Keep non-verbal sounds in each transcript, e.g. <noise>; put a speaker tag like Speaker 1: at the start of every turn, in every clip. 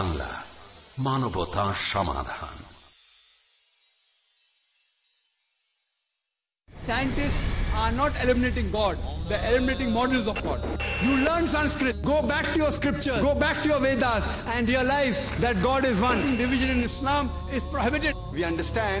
Speaker 1: বাংলা মানবতা
Speaker 2: সমাধান Scientists are not eliminating God, they're eliminating models of God. You learn Sanskrit, go
Speaker 3: back to your scriptures, go back to your Vedas, and realize that God is one. Division in Islam
Speaker 1: is prohibited. We understand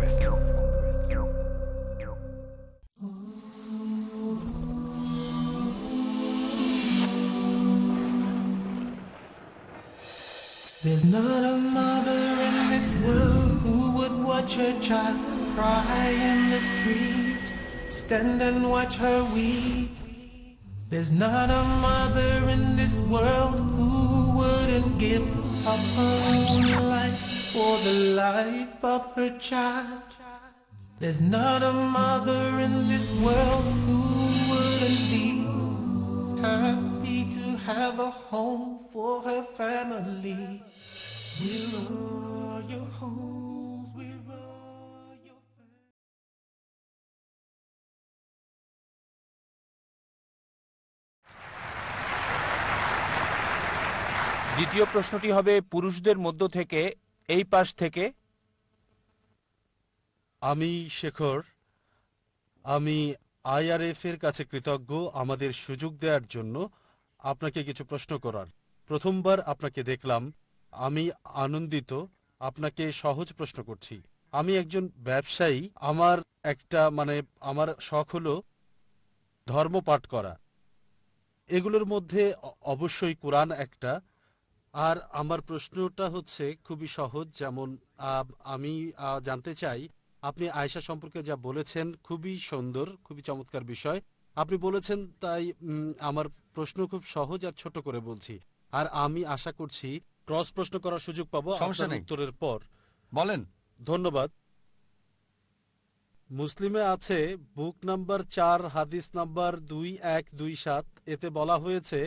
Speaker 4: There's not a mother in this world who would watch her child cry in the street, stand and watch her weep. There's not a mother in this world who wouldn't give up her own life for the life of her child. There's not a mother in this world who wouldn't be happy to have a home for her family. দ্বিতীয়
Speaker 3: প্রশ্নটি হবে পুরুষদের মধ্য থেকে এই পাশ থেকে আমি শেখর আমি আইআরএফ এর কাছে কৃতজ্ঞ আমাদের সুযোগ দেওয়ার জন্য আপনাকে কিছু প্রশ্ন করার প্রথমবার আপনাকে দেখলাম আমি আনন্দিত আপনাকে সহজ প্রশ্ন করছি আমি একজন ব্যবসায়ী আমার একটা মানে আমার শখ হলো ধর্ম পাঠ করা এগুলোর মধ্যে অবশ্যই কোরআন একটা আর আমার প্রশ্নটা হচ্ছে খুবই সহজ যেমন আমি জানতে চাই আপনি আয়সা সম্পর্কে যা বলেছেন খুবই সুন্দর খুবই চমৎকার বিষয় আপনি বলেছেন তাই আমার প্রশ্ন খুব সহজ আর ছোট করে বলছি আর আমি আশা করছি ক্রস প্রশ্ন করার সুযোগ পাবো উত্তরের পর বলেন ধন্যবাদ মুসলিমে আছে বুক নাম্বার চার হাদিস নাম্বার দুই এক দুই সাত এতে বলা হয়েছে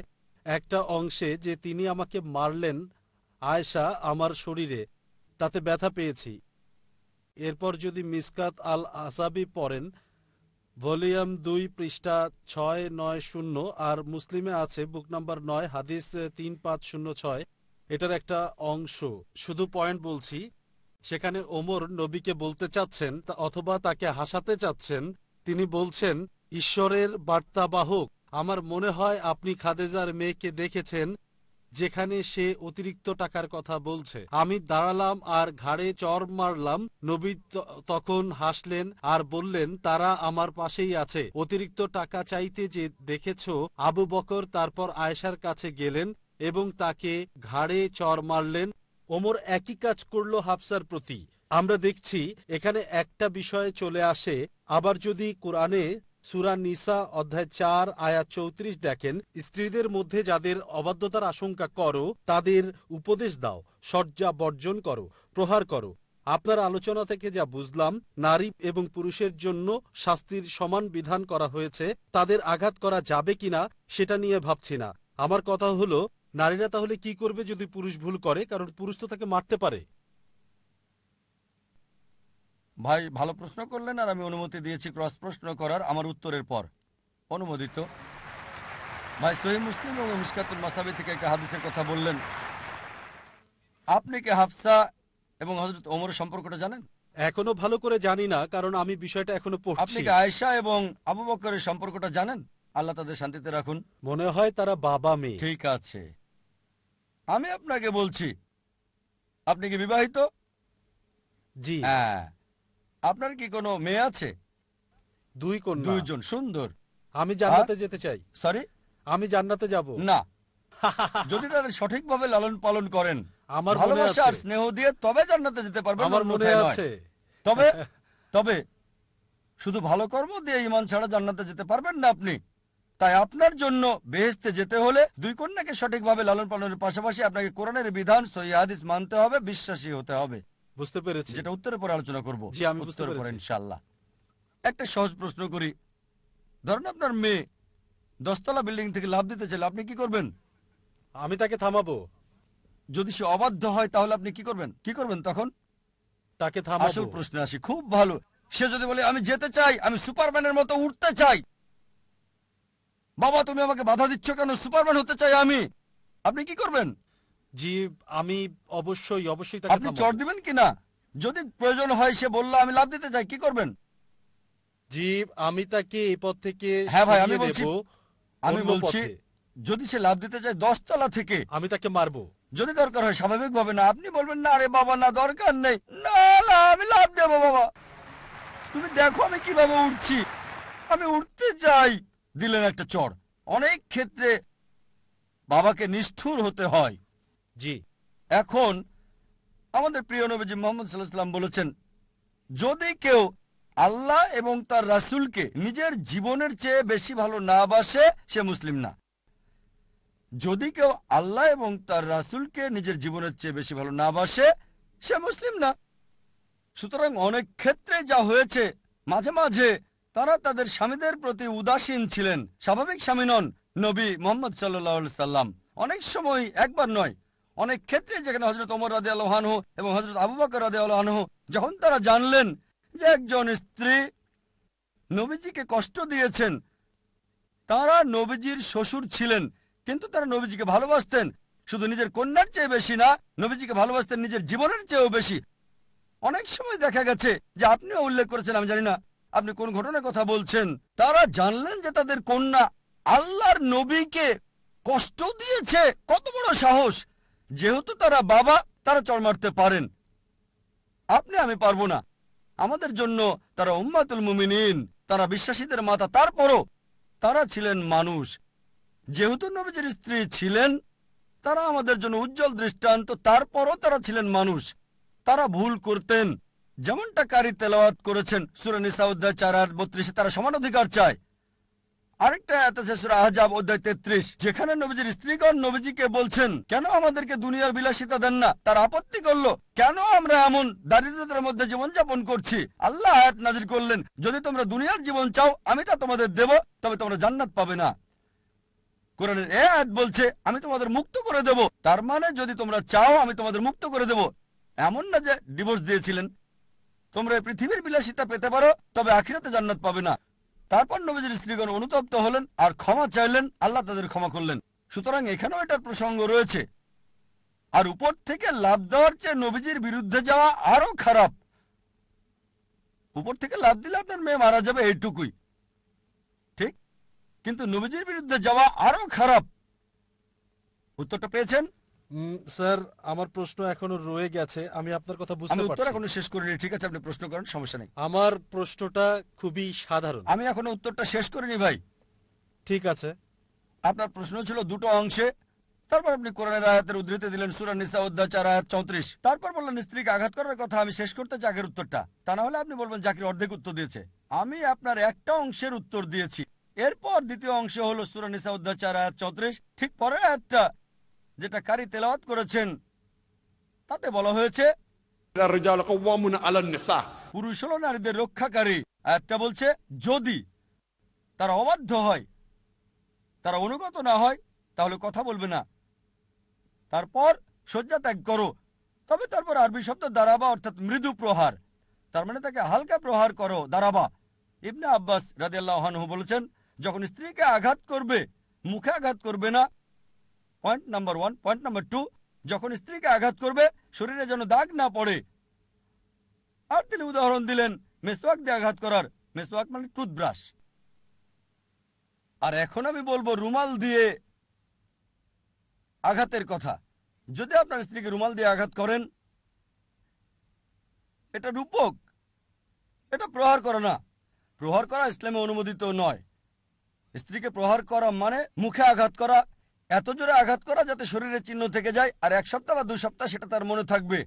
Speaker 3: একটা অংশে যে তিনি আমাকে মারলেন আয়সা আমার শরীরে তাতে ব্যথা পেয়েছি এরপর যদি মিসকাত আল আসাবি পড়েন ভলিউম দুই পৃষ্ঠা ছয় নয় শূন্য আর মুসলিমে আছে বুক নাম্বার নয় হাদিস তিন পাঁচ শূন্য ছয় এটার একটা অংশ শুধু পয়েন্ট বলছি সেখানে ওমর নবীকে বলতে চাচ্ছেন অথবা তাকে হাসাতে চাচ্ছেন তিনি বলছেন ঈশ্বরের বার্তাবাহক আমার মনে হয় আপনি খাদেজার মেয়েকে দেখেছেন যেখানে সে অতিরিক্ত টাকার কথা বলছে আমি দাঁড়ালাম আর ঘাড়ে চর মারলাম নবী তখন হাসলেন আর বললেন তারা আমার পাশেই আছে অতিরিক্ত টাকা চাইতে যে দেখেছ আবু বকর তারপর আয়েশার কাছে গেলেন এবং তাকে ঘাড়ে চর মারলেন ওমর একই কাজ করল হাফসার প্রতি আমরা দেখছি এখানে একটা বিষয়ে চলে আসে আবার যদি কোরআনে সুরা নিসা অধ্যায় চার আয়া চৌত্রিশ দেখেন স্ত্রীদের মধ্যে যাদের অবাধ্যতার আশঙ্কা করো তাদের উপদেশ দাও শয্যা বর্জন করো প্রহার করো আপনার আলোচনা থেকে যা বুঝলাম নারী এবং পুরুষের জন্য শাস্তির সমান বিধান করা হয়েছে তাদের আঘাত করা যাবে কিনা সেটা নিয়ে ভাবছি না আমার কথা হলো
Speaker 2: নারীরা তাহলে কি করবে যদি পুরুষ ভুল করে কারণ পুরুষ তো তাকে মারতে পারে ভাই ভালো প্রশ্ন করলেন আর আমি অনুমতি দিয়েছি ক্রস প্রশ্ন করার আমার উত্তরের পর অনুমোদিত ভাই সহি মুসলিম এবং মিসকাতুল মাসাবি থেকে একটা হাদিসের কথা বললেন আপনি কি হাফসা এবং হজরত ওমর সম্পর্কটা জানেন এখনো ভালো করে জানি না কারণ আমি বিষয়টা এখনো আপনি পড়ছি কি আয়েশা এবং আবু বকরের সম্পর্কটা জানেন আল্লাহ তাদের শান্তিতে রাখুন মনে হয় তারা বাবা মেয়ে ঠিক আছে আমি আপনাকে বলছি আপনি কি বিবাহিত জি হ্যাঁ আপনার কি কোনো মেয়ে আছে দুই কোন দুইজন সুন্দর আমি জান্নাতে যেতে চাই সরি আমি জান্নাতে যাব না <laughs> যদি তাদের সঠিকভাবে লালন পালন করেন আমার ভালোবাসা আর স্নেহ দিয়ে তবে জান্নাতে যেতে পারবেন আমার মনে আছে তবে <laughs> তবে শুধু ভালো কর্ম দিয়ে ইমান ছাড়া জান্নাতে যেতে পারবেন না আপনি তাই আপনার জন্য বেহেস্তে যেতে হলে দুই কন্যাকে সঠিকভাবে লালন পালনের পাশাপাশি আপনাকে কোরআনের বিধান হাদিস মানতে হবে বিশ্বাসী হতে হবে বুঝতে পেরেছি যেটা উত্তরের পরে আলোচনা করবো উত্তর পরে ইনশাল্লাহ একটা সহজ প্রশ্ন করি ধরেন আপনার মেয়ে দশতলা বিল্ডিং থেকে লাভ দিতে চাইলে আপনি কি করবেন আমি তাকে থামাবো যদি সে অবাধ্য হয় তাহলে আপনি কি করবেন কি করবেন তখন তাকে থামাবো আসল প্রশ্ন আসি খুব ভালো সে যদি বলে আমি যেতে চাই আমি সুপারম্যানের মতো উঠতে চাই বাবা তুমি আমাকে বাধা দিচ্ছ কেন সুপারম্যান হতে চাই আমি আপনি কি করবেন জি আমি অবশ্যই অবশ্যই তাকে আপনি থামাবো। দিবেন কি না যদি প্রয়োজন হয় সে বললো আমি লাভ দিতে চাই কি করবেন জি আমি তাকে এই পথ থেকে হ্যাঁ ভাই, আমি বলছি- আমি বলছি যদি সে লাভ দিতে চায় দশতলা থেকে আমি তাকে মারবো যদি দরকার হয় স্বাভাবিক ভাবে না আপনি বলবেন না আরে বাবা না দরকার নেই না না আমি লাভ দেবো বাবা তুমি দেখো আমি কিভাবে উঠছি আমি উঠতে চাই দিলেন একটা চর অনেক ক্ষেত্রে বাবাকে নিষ্ঠুর হতে হয় জি এখন আমাদের প্রিয় নবীজি মোহাম্মদ সাল্লাহাম বলেছেন যদি কেউ আল্লাহ এবং তার রাসুলকে নিজের জীবনের চেয়ে বেশি ভালো না বাসে সে মুসলিম না যদি কেউ আল্লাহ এবং তার রাসুলকে নিজের জীবনের চেয়ে বেশি ভালো না বাসে সে মুসলিম না সুতরাং অনেক ক্ষেত্রে যা হয়েছে মাঝে মাঝে তারা তাদের স্বামীদের প্রতি উদাসীন ছিলেন স্বাভাবিক স্বামী নন নবী মোহাম্মদ সাল্লাম অনেক সময় একবার নয় অনেক ক্ষেত্রে যেখানে হজরত ওমর রাদে আলহানহ এবং হজরত আবু বাকর রাদে আলহানহ যখন তারা জানলেন যে একজন স্ত্রী নবীজিকে কষ্ট দিয়েছেন তারা নবীজির শ্বশুর ছিলেন কিন্তু তারা নবীজিকে ভালোবাসতেন শুধু নিজের কন্যার চেয়ে বেশি না নবীজিকে ভালোবাসতেন নিজের জীবনের চেয়েও বেশি অনেক সময় দেখা গেছে যে আপনিও উল্লেখ করেছেন আমি জানি না আপনি কোন ঘটনার কথা বলছেন তারা জানলেন যে তাদের কন্যা আল্লাহর নবীকে কষ্ট দিয়েছে কত বড় সাহস যেহেতু তারা বাবা তারা চড় মারতে পারেন আপনি আমি পারবো না আমাদের জন্য তারা উম্মাতুল মুমিনিন তারা বিশ্বাসীদের মাতা তারপরও তারা ছিলেন মানুষ যেহেতু নবীজির স্ত্রী ছিলেন তারা আমাদের জন্য উজ্জ্বল দৃষ্টান্ত তারপরও তারা ছিলেন মানুষ তারা ভুল করতেন যেমনটা কারি তেলাওয়াত করেছেন সুরানিসা অধ্যায় চার আর বত্রিশে তারা সমান অধিকার চায় আরেকটা এত আছে সুরা আহজাব অধ্যায় তেত্রিশ যেখানে নবীজির স্ত্রীগণ নবীজিকে বলছেন কেন আমাদেরকে দুনিয়ার বিলাসিতা দেন না তার আপত্তি করলো কেন আমরা এমন দারিদ্রতার মধ্যে জীবনযাপন করছি আল্লাহ আয়াত নাজির করলেন যদি তোমরা দুনিয়ার জীবন চাও আমি তা তোমাদের দেব তবে তোমরা জান্নাত পাবে না কোরআনের এ আয়াত বলছে আমি তোমাদের মুক্ত করে দেব তার মানে যদি তোমরা চাও আমি তোমাদের মুক্ত করে দেব এমন না যে ডিভোর্স দিয়েছিলেন তোমরা পৃথিবীর বিলাসিতা পেতে পারো তবে আখিরাতে জান্নাত পাবে না তারপর নবীজির স্ত্রীগণ অনুতপ্ত হলেন আর ক্ষমা চাইলেন আল্লাহ তাদের ক্ষমা করলেন সুতরাং এখানেও এটার প্রসঙ্গ রয়েছে আর উপর থেকে লাভ দেওয়ার চেয়ে নবীজির বিরুদ্ধে যাওয়া আরো খারাপ উপর থেকে লাভ দিলে আপনার মেয়ে মারা যাবে এইটুকুই ঠিক কিন্তু নবীজির বিরুদ্ধে যাওয়া আরো খারাপ উত্তরটা
Speaker 3: পেয়েছেন স্যার আমার প্রশ্ন এখনো রয়ে গেছে আমি আপনার কথা বুঝতে পারছি উত্তর এখনো
Speaker 2: শেষ করিনি ঠিক আছে আপনি প্রশ্ন করেন সমস্যা নেই আমার প্রশ্নটা খুবই সাধারণ আমি এখনো উত্তরটা শেষ করিনি ভাই ঠিক আছে আপনার প্রশ্ন ছিল দুটো অংশে তারপর আপনি কোরআনের আয়াতের উদ্ধৃতি দিলেন সুরা নিসা অধ্যায় চার আয়াত চৌত্রিশ তারপর বললেন স্ত্রীকে আঘাত করার কথা আমি শেষ করতে জাকির উত্তরটা তা না হলে আপনি বলবেন জাকির অর্ধেক উত্তর দিয়েছে আমি আপনার একটা অংশের উত্তর দিয়েছি এরপর দ্বিতীয় অংশ হলো সুরা নিসা অধ্যায় চার আয়াত চৌত্রিশ ঠিক পরের আয়াতটা যেটা কারি তেলাওয়াত করেছেন তাতে বলা হয়েছে পুরুষ হল নারীদের রক্ষাকারী একটা বলছে যদি তারা অবাধ্য হয় তারা অনুগত না হয় তাহলে কথা বলবে না তারপর শয্যা ত্যাগ করো তবে তারপর আরবি শব্দ দারাবা অর্থাৎ মৃদু প্রহার তার মানে তাকে হালকা প্রহার করো দারাবা ইবনে আব্বাস রাজিয়াল্লাহানহু বলেছেন যখন স্ত্রীকে আঘাত করবে মুখে আঘাত করবে না point number one point number two যখন স্ত্রীকে আঘাত করবে শরীরে যেন দাগ না পড়ে আর তিনি উদাহরণ দিলেন মেসওয়াক দিয়ে আঘাত করার মেসওয়াক মানে টুথব্রাশ আর এখন আমি বলবো রুমাল দিয়ে আঘাতের কথা যদি আপনার স্ত্রীকে রুমাল দিয়ে আঘাত করেন এটা রূপক এটা প্রহার করে না প্রহার করা ইসলামে অনুমোদিত নয় স্ত্রীকে প্রহার করা মানে মুখে আঘাত করা এত জোরে আঘাত করা যাতে শরীরের চিহ্ন থেকে যায় আর এক সপ্তাহ বা দুই সপ্তাহ সেটা তার মনে থাকবে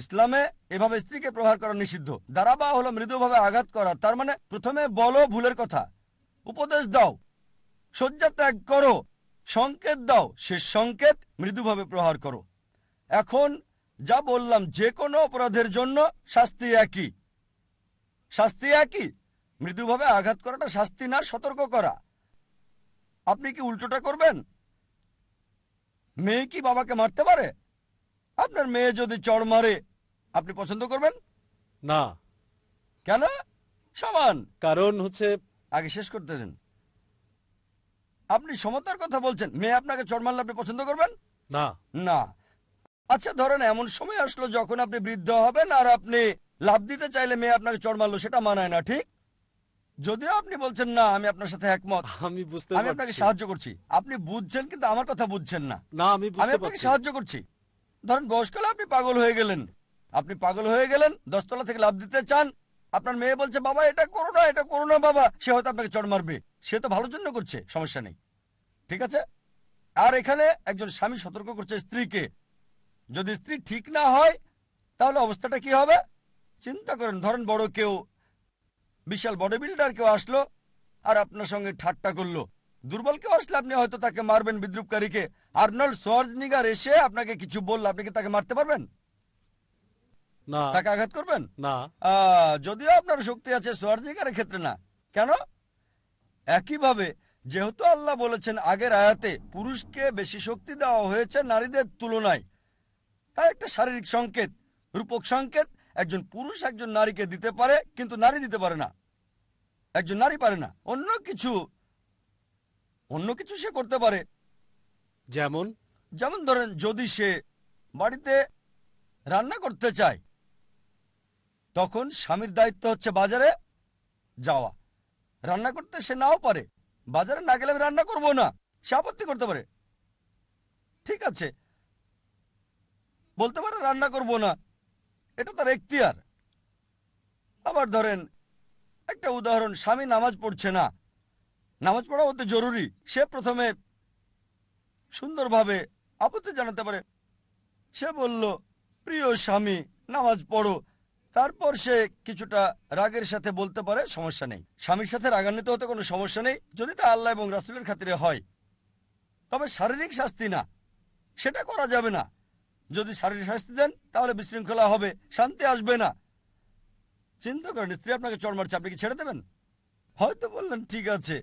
Speaker 2: ইসলামে এভাবে স্ত্রীকে প্রহার করা নিষিদ্ধ দাঁড়াবা হলো মৃদুভাবে আঘাত করা তার মানে প্রথমে বলো ভুলের কথা উপদেশ দাও শয্যা ত্যাগ করো সংকেত দাও সে সংকেত মৃদুভাবে প্রহার করো এখন যা বললাম যে কোনো অপরাধের জন্য শাস্তি একই শাস্তি একই মৃদুভাবে আঘাত করাটা শাস্তি না সতর্ক করা আপনি কি উল্টোটা করবেন মেয়ে কি বাবাকে মারতে পারে আপনার মেয়ে যদি চড় মারে আপনি পছন্দ করবেন না কেন সমান কারণ হচ্ছে আগে শেষ করতে দেন আপনি সমতার কথা বলছেন মেয়ে আপনাকে চড় মারলে আপনি পছন্দ করবেন না না আচ্ছা ধরেন এমন সময় আসলো যখন আপনি বৃদ্ধ হবেন আর আপনি লাভ দিতে চাইলে মেয়ে আপনাকে চড় মারলো সেটা মানায় না ঠিক যদিও আপনি বলছেন না আমি আপনার সাথে একমত আমি বুঝতে আমি আপনাকে সাহায্য করছি আপনি বুঝছেন কিন্তু আমার কথা বুঝছেন না না আমি আমি আপনাকে সাহায্য করছি ধরেন বয়সকালে আপনি পাগল হয়ে গেলেন আপনি পাগল হয়ে গেলেন দশতলা থেকে লাভ দিতে চান আপনার মেয়ে বলছে বাবা এটা করো না এটা করো না বাবা সে হয়তো আপনাকে চড় মারবে সে তো ভালোর জন্য করছে সমস্যা নেই ঠিক আছে আর এখানে একজন স্বামী সতর্ক করছে স্ত্রীকে যদি স্ত্রী ঠিক না হয় তাহলে অবস্থাটা কি হবে চিন্তা করেন ধরেন বড় কেউ বিশাল বডি বিল্ডার কেউ আসলো আর আপনার সঙ্গে ঠাট্টা করলো দুর্বল কেউ আসলে আপনি হয়তো তাকে মারবেন বিদ্রুপকারীকে আর্নল্ড সোয়ার্জনিগার এসে আপনাকে কিছু বললো আপনি কি তাকে মারতে পারবেন না তাকে আঘাত করবেন না যদিও আপনার শক্তি আছে সোয়ার্জিকারের ক্ষেত্রে না কেন একইভাবে যেহেতু আল্লাহ বলেছেন আগের আয়াতে পুরুষকে বেশি শক্তি দেওয়া হয়েছে নারীদের তুলনায় তা একটা শারীরিক সংকেত রূপক সংকেত একজন পুরুষ একজন নারীকে দিতে পারে কিন্তু নারী দিতে পারে না একজন নারী পারে না অন্য কিছু অন্য কিছু সে করতে পারে যেমন যেমন ধরেন যদি সে বাড়িতে রান্না করতে চায় তখন স্বামীর দায়িত্ব হচ্ছে বাজারে যাওয়া রান্না করতে সে নাও পারে বাজারে না গেলে আমি রান্না করব না সে আপত্তি করতে পারে ঠিক আছে বলতে পারে রান্না করব না এটা তার এখতিয়ার আবার ধরেন একটা উদাহরণ স্বামী নামাজ পড়ছে না নামাজ পড়া অতি জরুরি সে প্রথমে সুন্দরভাবে আপত্তি জানাতে পারে সে বলল প্রিয় স্বামী নামাজ পড়ো তারপর সে কিছুটা রাগের সাথে বলতে পারে সমস্যা নেই স্বামীর সাথে রাগান্বিত হতে কোনো সমস্যা নেই যদি তা আল্লাহ এবং রাসুলের খাতিরে হয় তবে শারীরিক শাস্তি না সেটা করা যাবে না যদি শারীরিক শাস্তি দেন তাহলে বিশৃঙ্খলা হবে শান্তি আসবে না চিন্তা করেন স্ত্রী আপনাকে চড় মারছে আপনি কি ছেড়ে দেবেন হয়তো বললেন ঠিক আছে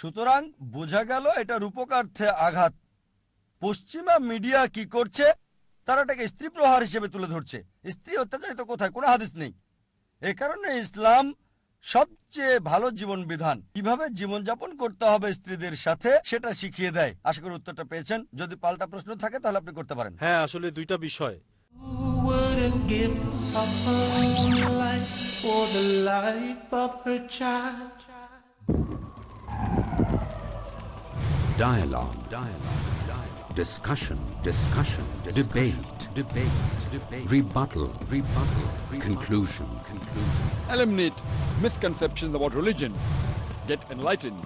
Speaker 2: সুতরাং বোঝা গেল এটা রূপকার্থে আঘাত পশ্চিমা মিডিয়া কি করছে তারা এটাকে স্ত্রী প্রহার হিসেবে তুলে ধরছে স্ত্রী অত্যাচারিত কোথায় কোনো হাদিস নেই এ কারণে ইসলাম সবচেয়ে ভালো জীবন বিধান কিভাবে জীবনযাপন করতে হবে স্ত্রীদের সাথে সেটা শিখিয়ে দেয় আশা করি উত্তরটা পেয়েছেন যদি পাল্টা প্রশ্ন থাকে তাহলে আপনি করতে পারেন হ্যাঁ আসলে দুইটা বিষয়
Speaker 1: Dialogue, dialogue, discussion, discussion, debate. debate, debate rebuttal, rebuttal, rebuttal conclusion, conclusion, eliminate misconceptions about religion, get enlightened.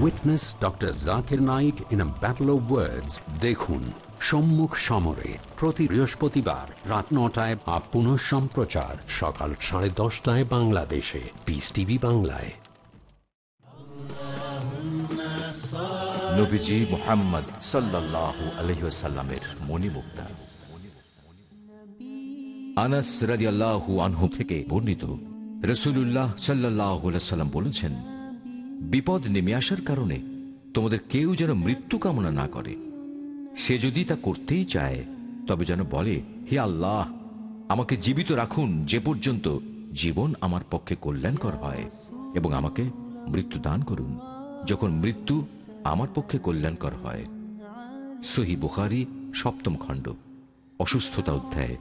Speaker 1: Witness Dr. Zakir Naik in a battle of words. Dekhun, সম্মুখ সমরে প্রতি বৃহস্পতিবার রাত নটায় বা পুনঃ সম্প্রচার সকাল সাড়ে দশটায় বাংলাদেশে পিস টিভি বাংলায় নবীজি মোহাম্মদ সাল্লাহ আলহিসাল্লামের মণিমুক্তা আনাস রাজিয়াল্লাহু আনহু থেকে বর্ণিত রসুল্লাহ সাল্লাম বলেছেন বিপদ নেমে আসার কারণে তোমাদের কেউ যেন মৃত্যু কামনা না করে সে যদি তা করতেই চায় তবে যেন বলে হে আল্লাহ আমাকে জীবিত রাখুন যে পর্যন্ত জীবন আমার পক্ষে কল্যাণকর হয় এবং আমাকে মৃত্যু দান করুন যখন মৃত্যু আমার পক্ষে কল্যাণকর হয় সহি বুখারি সপ্তম খণ্ড অসুস্থতা অধ্যায়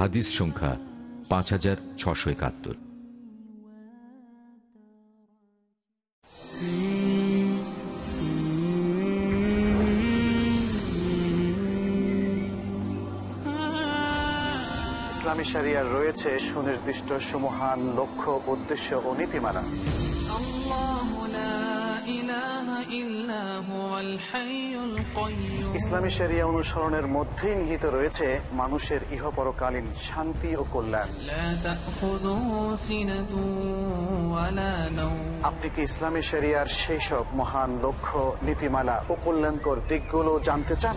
Speaker 1: হাদিস সংখ্যা পাঁচ হাজার ছশো একাত্তর ইসলামী
Speaker 3: সারিয়ার রয়েছে সুনির্দিষ্ট সুমহান লক্ষ্য উদ্দেশ্য ও নীতিমালা ইসলামী শরিয়া অনুসরণের মধ্যে নিহিত রয়েছে মানুষের ইহপরকালীন শান্তি ও কল্যাণ
Speaker 4: আপনি কি ইসলামী শরিয়ার
Speaker 3: সেই সব মহান লক্ষ্য নীতিমালা ও কল্যাণকর দিকগুলো জানতে চান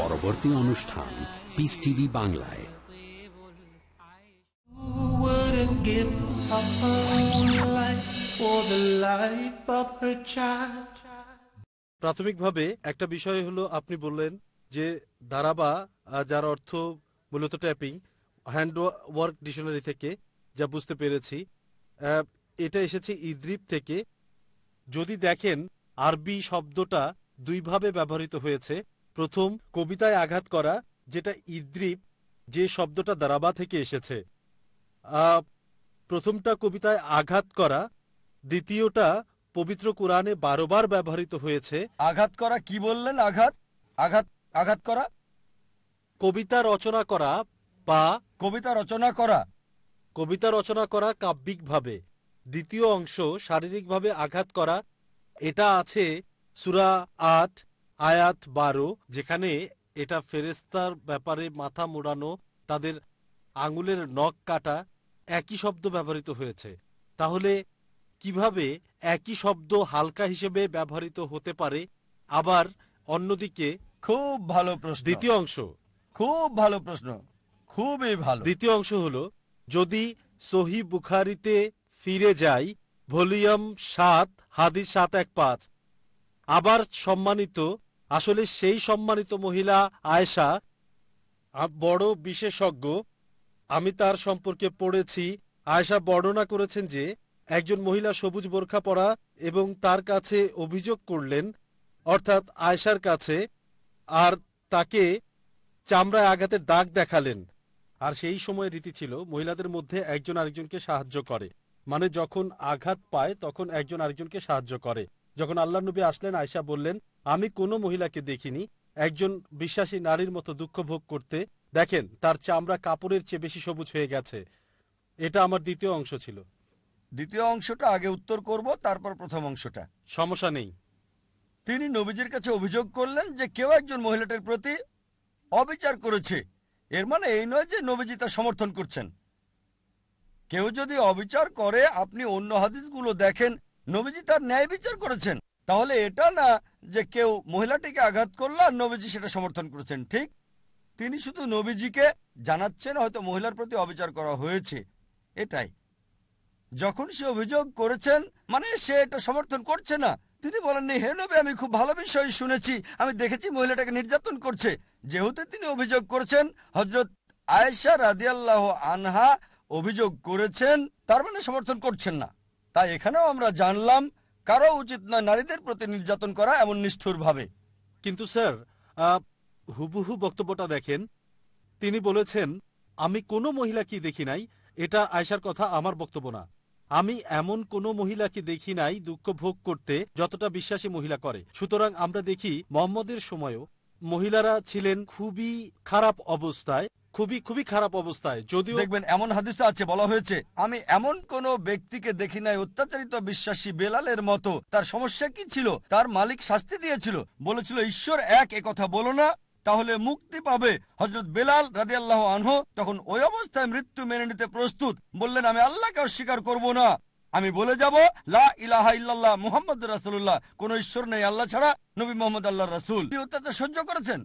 Speaker 1: পরবর্তী অনুষ্ঠান পিস টিভি বাংলায়
Speaker 3: প্রাথমিকভাবে একটা বিষয় হলো আপনি বললেন যে দারাবা যার অর্থ মূলত ট্যাপিং হ্যান্ড ওয়ার্ক ডিকশনারি থেকে যা বুঝতে পেরেছি এটা এসেছে ইদ্রিপ থেকে যদি দেখেন আরবি শব্দটা দুইভাবে ব্যবহৃত হয়েছে প্রথম কবিতায় আঘাত করা যেটা ইদ্রিপ যে শব্দটা দারাবা থেকে এসেছে প্রথমটা কবিতায় আঘাত করা দ্বিতীয়টা পবিত্র কোরআনে বারবার ব্যবহৃত হয়েছে আঘাত করা কি বললেন আঘাত আঘাত আঘাত করা কবিতা রচনা করা বা কবিতা রচনা করা কবিতা রচনা করা কাব্যিকভাবে দ্বিতীয় অংশ শারীরিকভাবে আঘাত করা এটা আছে সুরা আট আয়াত বারো যেখানে এটা ফেরেস্তার ব্যাপারে মাথা মোড়ানো তাদের আঙুলের নখ কাটা একই শব্দ ব্যবহৃত হয়েছে তাহলে কিভাবে একই শব্দ হালকা হিসেবে ব্যবহৃত হতে পারে আবার অন্যদিকে খুব ভালো প্রশ্ন দ্বিতীয় অংশ খুব ভালো প্রশ্ন খুবই ভালো দ্বিতীয় অংশ হলো যদি সহি বুখারিতে ফিরে যাই ভলিউম সাত হাদিস সাত এক পাঁচ আবার সম্মানিত আসলে সেই সম্মানিত মহিলা আয়েশা বড় বিশেষজ্ঞ আমি তার সম্পর্কে পড়েছি আয়েশা বর্ণনা করেছেন যে একজন মহিলা সবুজ বোরখা পরা এবং তার কাছে অভিযোগ করলেন অর্থাৎ আয়েশার কাছে আর তাকে চামড়ায় আঘাতের দাগ দেখালেন আর সেই সময় রীতি ছিল মহিলাদের মধ্যে একজন আরেকজনকে সাহায্য করে মানে যখন আঘাত পায় তখন একজন আরেকজনকে সাহায্য করে যখন আল্লাহ নবী আসলেন আয়সা বললেন আমি কোনো মহিলাকে দেখিনি একজন বিশ্বাসী নারীর মতো দুঃখ ভোগ করতে দেখেন তার চামড়া কাপড়ের চেয়ে বেশি সবুজ হয়ে গেছে
Speaker 2: এটা আমার দ্বিতীয় অংশ ছিল দ্বিতীয় অংশটা আগে উত্তর করব তারপর প্রথম অংশটা সমস্যা নেই তিনি নবীজির কাছে অভিযোগ করলেন যে কেউ একজন মহিলাটার প্রতি অবিচার করেছে এর মানে এই নয় যে নবীজি তা সমর্থন করছেন কেউ যদি অবিচার করে আপনি অন্য হাদিসগুলো দেখেন নবীজি তার ন্যায় বিচার করেছেন তাহলে এটা না যে কেউ মহিলাটিকে আঘাত করলো আর নবীজি সেটা সমর্থন করেছেন ঠিক তিনি শুধু নবীজিকে জানাচ্ছেন হয়তো মহিলার প্রতি অবিচার করা হয়েছে এটাই যখন সে অভিযোগ করেছেন মানে সে এটা সমর্থন করছে না তিনি বলেননি হে নবী আমি খুব ভালো বিষয় শুনেছি আমি দেখেছি মহিলাটাকে নির্যাতন করছে যেহেতু তিনি অভিযোগ করেছেন হজরত আয়েশা রাদিয়াল্লাহ আনহা অভিযোগ করেছেন তার মানে সমর্থন করছেন না তাই এখানেও আমরা জানলাম কারো উচিত নয় নারীদের প্রতি নির্যাতন করা এমন নিষ্ঠুর ভাবে কিন্তু স্যার হুবহু
Speaker 3: বক্তব্যটা দেখেন তিনি বলেছেন আমি কোনো মহিলা কি দেখি নাই এটা আয়সার কথা আমার বক্তব্য না আমি এমন কোনো মহিলাকে দেখি নাই দুঃখ ভোগ করতে যতটা বিশ্বাসী মহিলা করে সুতরাং আমরা দেখি মোহাম্মদের সময়ও মহিলারা ছিলেন
Speaker 2: খুবই খারাপ অবস্থায় খুবই খুবই খারাপ অবস্থায় যদিও দেখবেন এমন হাদিস আছে বলা হয়েছে আমি এমন কোন ব্যক্তিকে দেখি নাই অত্যাচারিত বিশ্বাসী বেলালের মতো তার সমস্যা কি ছিল তার মালিক শাস্তি দিয়েছিল বলেছিল ঈশ্বর এক এ কথা বলো না তাহলে মুক্তি পাবে হজরত বেলাল রাজি আল্লাহ আনহো তখন ওই অবস্থায় মৃত্যু মেনে নিতে প্রস্তুত বললেন আমি আল্লাহকে অস্বীকার করব না আমি বলে যাব লা ইলাহা ইল্লাল্লাহ মুহাম্মদ রাসূলুল্লাহ কোন ঈশ্বর নেই আল্লাহ ছাড়া নবী মোহাম্মদ আল্লাহ কি অত্যাচার সহ্য করেছেন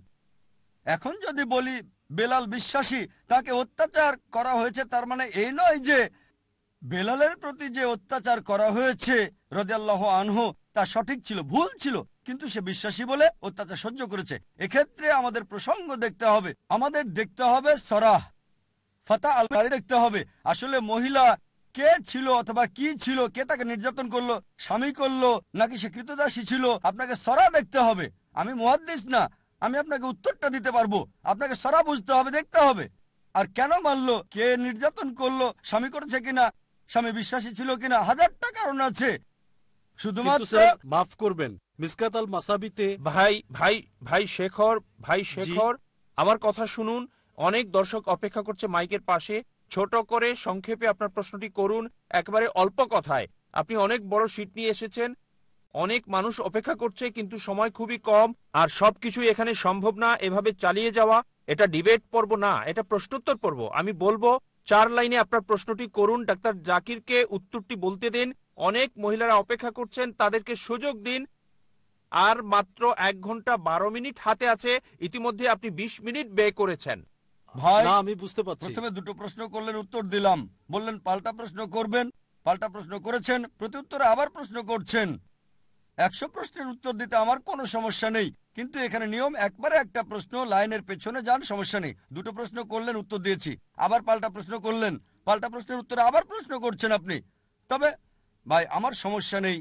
Speaker 2: এখন যদি বলি বেলাল বিশ্বাসী তাকে অত্যাচার করা হয়েছে তার মানে এই নয় যে বেলালের প্রতি যে অত্যাচার করা হয়েছে রদিয়াল্লাহ আনহ তা সঠিক ছিল ভুল ছিল কিন্তু সে বিশ্বাসী বলে অত্যাচার সহ্য করেছে এক্ষেত্রে আমাদের প্রসঙ্গ দেখতে হবে আমাদের দেখতে হবে সরাহ ফাতা আলবারি দেখতে হবে আসলে মহিলা কে ছিল অথবা কি ছিল কে তাকে নির্যাতন করলো স্বামী করলো নাকি সে কৃতদাসী ছিল আপনাকে সরা দেখতে হবে আমি মহাদ্দিস না আমি আপনাকে উত্তরটা দিতে পারবো আপনাকে সারা বুঝতে হবে দেখতে হবে আর কেন মারলো কে নির্যাতন করলো স্বামী করেছে কিনা স্বামী বিশ্বাসী ছিল কিনা হাজারটা কারণ আছে শুধুমাত্র মাসাবিতে ভাই ভাই ভাই শেখর ভাই শেখর
Speaker 3: আমার কথা শুনুন অনেক দর্শক অপেক্ষা করছে মাইকের পাশে ছোট করে সংক্ষেপে আপনার প্রশ্নটি করুন একেবারে অল্প কথায় আপনি অনেক বড় সিট নিয়ে এসেছেন অনেক মানুষ অপেক্ষা করছে কিন্তু সময় খুবই কম আর সবকিছু এখানে সম্ভব না এভাবে চালিয়ে যাওয়া এটা ডিবেট পর্ব না এটা প্রশ্নোত্তর পর্ব আমি বলবো চার লাইনে আপনার প্রশ্নটি করুন ডাক্তার জাকিরকে উত্তরটি বলতে দিন অনেক মহিলারা অপেক্ষা করছেন তাদেরকে সুযোগ
Speaker 2: দিন আর মাত্র এক ঘন্টা বারো মিনিট হাতে আছে ইতিমধ্যে আপনি বিশ মিনিট ব্যয় করেছেন ভাই আমি বুঝতে পারছি প্রথমে দুটো প্রশ্ন করলেন উত্তর দিলাম বললেন পাল্টা প্রশ্ন করবেন পাল্টা প্রশ্ন করেছেন প্রত্যুত্তরে আবার প্রশ্ন করছেন একশো প্রশ্নের উত্তর দিতে আমার কোনো সমস্যা নেই কিন্তু এখানে নিয়ম একবারে একটা প্রশ্ন লাইনের পেছনে যান সমস্যা নেই দুটো প্রশ্ন করলেন উত্তর দিয়েছি আবার পাল্টা প্রশ্ন করলেন পাল্টা প্রশ্নের উত্তরে আবার প্রশ্ন করছেন আপনি তবে ভাই আমার সমস্যা নেই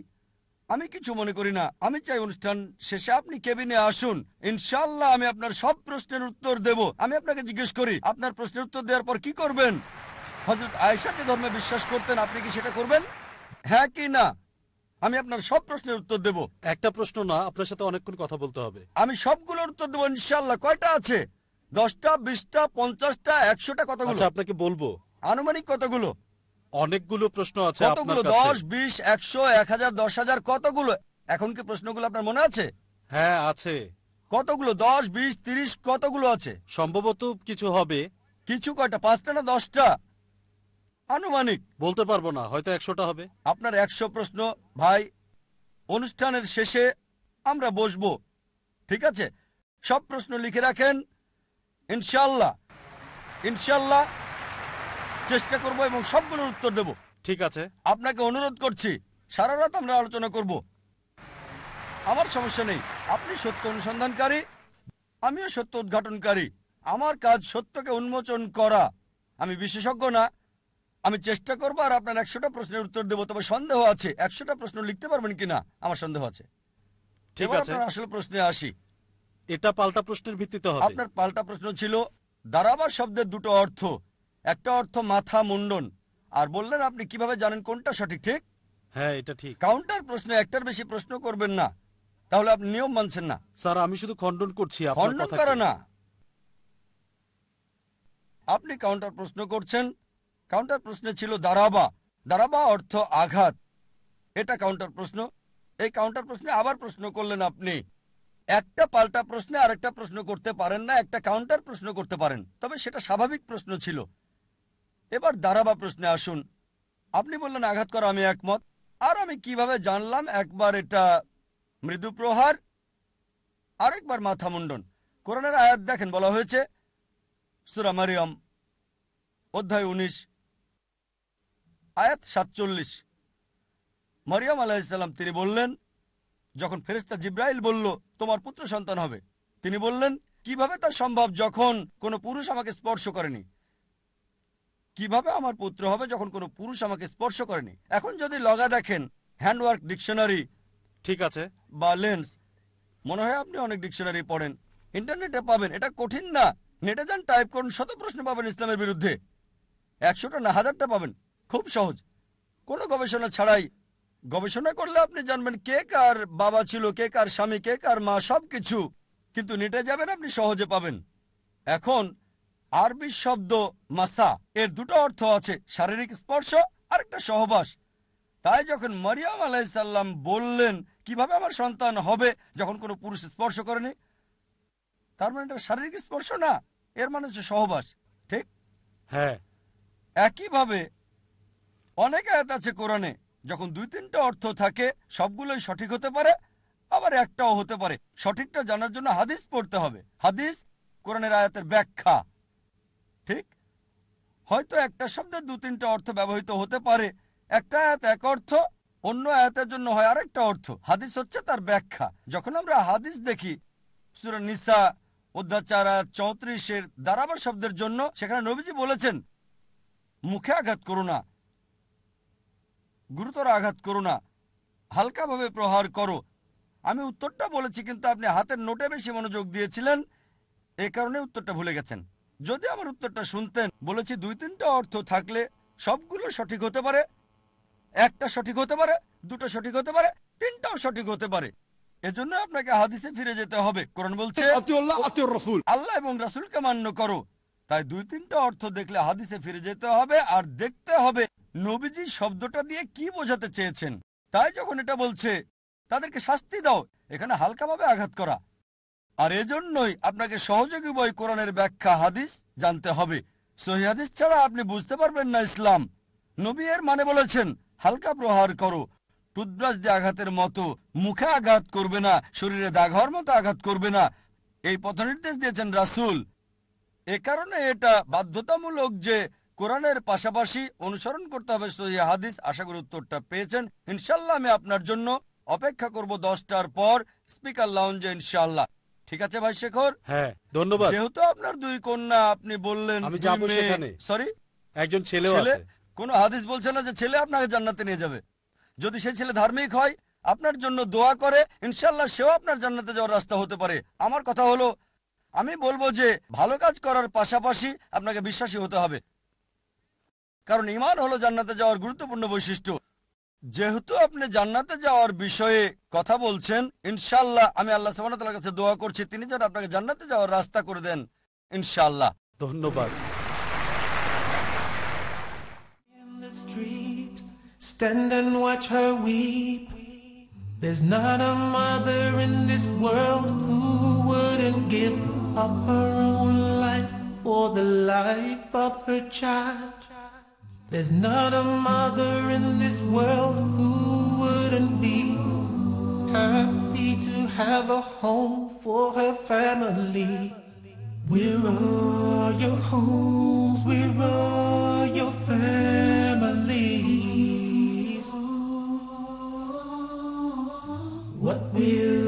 Speaker 2: আমি কিছু মনে করি না আমি চাই অনুষ্ঠান শেষে আপনি কেবিনে আসুন ইনশাল্লাহ আমি আপনার সব প্রশ্নের উত্তর দেব আমি আপনাকে জিজ্ঞেস করি আপনার প্রশ্নের উত্তর দেওয়ার পর কি করবেন হজরত আয়সাকে ধর্মে বিশ্বাস করতেন আপনি কি সেটা করবেন হ্যাঁ কি না আমি আপনার সব প্রশ্নের উত্তর দেব একটা প্রশ্ন না আপনার সাথে অনেকক্ষণ কথা বলতে হবে আমি সবগুলোর উত্তর দেবো ইনশাল্লাহ কয়টা আছে দশটা বিশটা পঞ্চাশটা একশোটা কথা আচ্ছা আপনাকে বলবো আনুমানিক কতগুলো অনেকগুলো প্রশ্ন আছে কতগুলো দশ বিশ একশো এক হাজার দশ হাজার কতগুলো এখন কি প্রশ্নগুলো আপনার মনে আছে হ্যাঁ আছে কতগুলো দশ বিশ তিরিশ কতগুলো আছে সম্ভবত কিছু হবে কিছু কয়টা পাঁচটা না দশটা আনুমানিক বলতে পারবো না হয়তো একশোটা হবে আপনার একশো প্রশ্ন ভাই অনুষ্ঠানের শেষে আমরা বসবো ঠিক আছে সব প্রশ্ন লিখে রাখেন ইনশাল্লাহ ইনশাল্লাহ চেষ্টা করব এবং সবগুলোর উত্তর দেব ঠিক আছে আপনাকে অনুরোধ করছি সারা রাত আমরা আলোচনা করব আমার সমস্যা নেই আপনি সত্য অনুসন্ধানকারী আমিও সত্য উদ্ঘাটনকারী আমার কাজ সত্যকে উন্মোচন করা আমি বিশেষজ্ঞ না আমি চেষ্টা করবো আর আপনার একশোটা প্রশ্নের উত্তর দেবো তবে সন্দেহ আছে একশোটা প্রশ্ন লিখতে পারবেন কিনা আমার সন্দেহ আছে ঠিক আছে আসল প্রশ্নে আসি এটা পাল্টা প্রশ্নের ভিত্তিতে হবে আপনার পাল্টা প্রশ্ন ছিল দাঁড়াবার শব্দের দুটো অর্থ একটা অর্থ মাথা মুন্ডন আর বললেন আপনি কিভাবে জানেন কোনটা সঠিক ঠিক হ্যাঁ এটা ঠিক কাউন্টার প্রশ্নে একটার বেশি প্রশ্ন করবেন না তাহলে আপনি নিয়ম মানছেন না স্যার আমি শুধু খণ্ডন করছি খণ্ডন করে না আপনি কাউন্টার প্রশ্ন করছেন কাউন্টার প্রশ্নে ছিল দারাবা দারাবা অর্থ আঘাত এটা কাউন্টার প্রশ্ন এই কাউন্টার প্রশ্নে আবার প্রশ্ন করলেন আপনি একটা পাল্টা প্রশ্নে আরেকটা প্রশ্ন করতে পারেন না একটা কাউন্টার প্রশ্ন করতে পারেন তবে সেটা স্বাভাবিক প্রশ্ন ছিল এবার দারাবা প্রশ্নে আসুন আপনি বললেন আঘাত করা আমি একমত আর আমি কিভাবে জানলাম একবার এটা মৃদু প্রহার আরেকবার মাথা মুন্ডন কোরআনের আয়াত দেখেন বলা হয়েছে সুরামারিয়াম মারিয়ম অধ্যায় উনিশ আয়াত সাতচল্লিশ মারিয়াম আলাহিসাল্লাম তিনি বললেন যখন ফেরেস্তা জিব্রাইল বলল তোমার পুত্র সন্তান হবে তিনি বললেন কিভাবে তা সম্ভব যখন কোনো পুরুষ আমাকে স্পর্শ করেনি কিভাবে আমার পুত্র হবে যখন কোনো পুরুষ আমাকে স্পর্শ করেনি এখন যদি লগা দেখেন হ্যান্ডওয়ার্ক ডিকশনারি ঠিক আছে বা লেন্স মনে হয় আপনি অনেক ডিকশনারি পড়েন ইন্টারনেটে পাবেন এটা কঠিন না নেটে যান টাইপ করুন শত প্রশ্ন পাবেন ইসলামের বিরুদ্ধে একশোটা না হাজারটা পাবেন খুব সহজ কোনো গবেষণা ছাড়াই গবেষণা করলে আপনি জানবেন কে কার বাবা ছিল কে কার স্বামী কে কার মা সব কিছু কিন্তু নেটে যাবেন আপনি সহজে পাবেন এখন আরবি শব্দ মাসা এর দুটো অর্থ আছে শারীরিক স্পর্শ আর একটা সহবাস তাই যখন মারিয়াম আলাইসাল্লাম বললেন কিভাবে আমার সন্তান হবে যখন কোনো পুরুষ স্পর্শ করেনি তার মানে এটা শারীরিক স্পর্শ না এর মানে হচ্ছে সহবাস ঠিক হ্যাঁ একইভাবে অনেক আয়াত আছে কোরআনে যখন দুই তিনটা অর্থ থাকে সবগুলোই সঠিক হতে পারে আবার একটাও হতে পারে সঠিকটা জানার জন্য হাদিস পড়তে হবে হাদিস কোরআনের আয়াতের ব্যাখ্যা ঠিক হয়তো একটা শব্দের দু তিনটা অর্থ ব্যবহৃত হতে পারে একটা আয়াত এক অর্থ অন্য আয়াতের জন্য হয় আরেকটা অর্থ হাদিস হচ্ছে তার ব্যাখ্যা যখন আমরা হাদিস দেখি নিসা অধ্যাচারা চৌত্রিশের দাঁড়াবার শব্দের জন্য সেখানে নবীজি বলেছেন মুখে আঘাত করো না গুরুতর আঘাত করো না হালকাভাবে প্রহার করো আমি উত্তরটা বলেছি কিন্তু আপনি হাতের নোটে বেশি মনোযোগ দিয়েছিলেন এ কারণে উত্তরটা ভুলে গেছেন যদি আমার উত্তরটা শুনতেন বলেছি দুই তিনটা অর্থ থাকলে সবগুলো সঠিক হতে পারে একটা সঠিক হতে পারে দুটো সঠিক হতে পারে তিনটাও সঠিক হতে পারে এজন্য আপনাকে হাদিসে ফিরে যেতে হবে কোরআন বলছে আল্লাহ এবং রাসুলকে মান্য করো তাই দুই তিনটা অর্থ দেখলে হাদিসে ফিরে যেতে হবে আর দেখতে হবে নবীজি শব্দটা দিয়ে কি বোঝাতে চেয়েছেন তাই যখন এটা বলছে তাদেরকে শাস্তি দাও এখানে হালকাভাবে আঘাত করা আর এজন্যই আপনাকে সহযোগী বই কোরআনের ব্যাখ্যা হাদিস জানতে হবে সহি হাদিস ছাড়া আপনি বুঝতে পারবেন না ইসলাম নবী এর মানে বলেছেন হালকা প্রহার করো টুথব্রাশ দিয়ে আঘাতের মতো মুখে আঘাত করবে না শরীরে দাগ হওয়ার মতো আঘাত করবে না এই পথনির্দেশ দিয়েছেন রাসুল এ কারণে এটা বাধ্যতামূলক যে কোরআনের পাশাপাশি অনুসরণ করতে হবে সহি হাদিস আশা করি উত্তরটা পেয়েছেন ইনশাল্লাহ আমি আপনার জন্য অপেক্ষা করব দশটার পর স্পিকার লাউঞ্জে ইনশাল্লাহ ঠিক আছে ভাই শেখর
Speaker 3: হ্যাঁ ধন্যবাদ যেহেতু
Speaker 2: আপনার দুই কন্যা আপনি বললেন সরি একজন ছেলে ছেলে কোন হাদিস বলছে না যে ছেলে আপনাকে জান্নাতে নিয়ে যাবে যদি সে ছেলে ধার্মিক হয় আপনার জন্য দোয়া করে ইনশাল্লাহ সেও আপনার জান্নাতে যাওয়ার রাস্তা হতে পারে আমার কথা হলো আমি বলবো যে ভালো কাজ করার পাশাপাশি আপনাকে বিশ্বাসী হতে হবে কারণ ইমান হলো জান্নাতে যাওয়ার গুরুত্বপূর্ণ বৈশিষ্ট্য যেহেতু আপনি জান্নাতে যাওয়ার বিষয়ে কথা বলছেন ইনশাল্লাহ আমি আল্লাহ সামান্তাল কাছে দোয়া করছি তিনি যেন আপনাকে জান্নাতে যাওয়ার রাস্তা করে দেন ইনশাল্লাহ ধন্যবাদ
Speaker 4: Stand and watch her weep. There's not a mother in this world who wouldn't give up her own life for the life of her child. There's not a mother in this world who wouldn't be happy to have a home for her family. We're all your homes, we're all your families. What will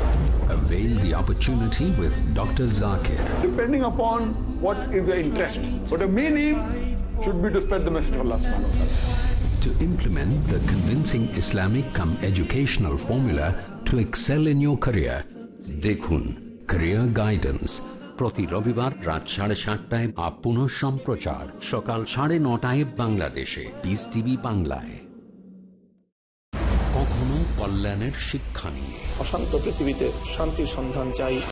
Speaker 1: Avail the opportunity with Dr. Zakir.
Speaker 2: Depending upon what is the interest. But the main aim should be to spread the message of Allah subhanahu wa
Speaker 1: ta'ala. To implement the convincing Islamic come educational formula to excel in your career. দেখুন career guidance প্রতি রবিবার রাত সাড়ে সাতটায় up সম্প্রচার সকাল সাড়ে নটায় বাংলাদেশে বিস টিভি বাংলায় কল্যাণের শিক্ষা নিয়ে
Speaker 4: অশান্ত পৃথিবীতে শান্তির সন্ধান চাই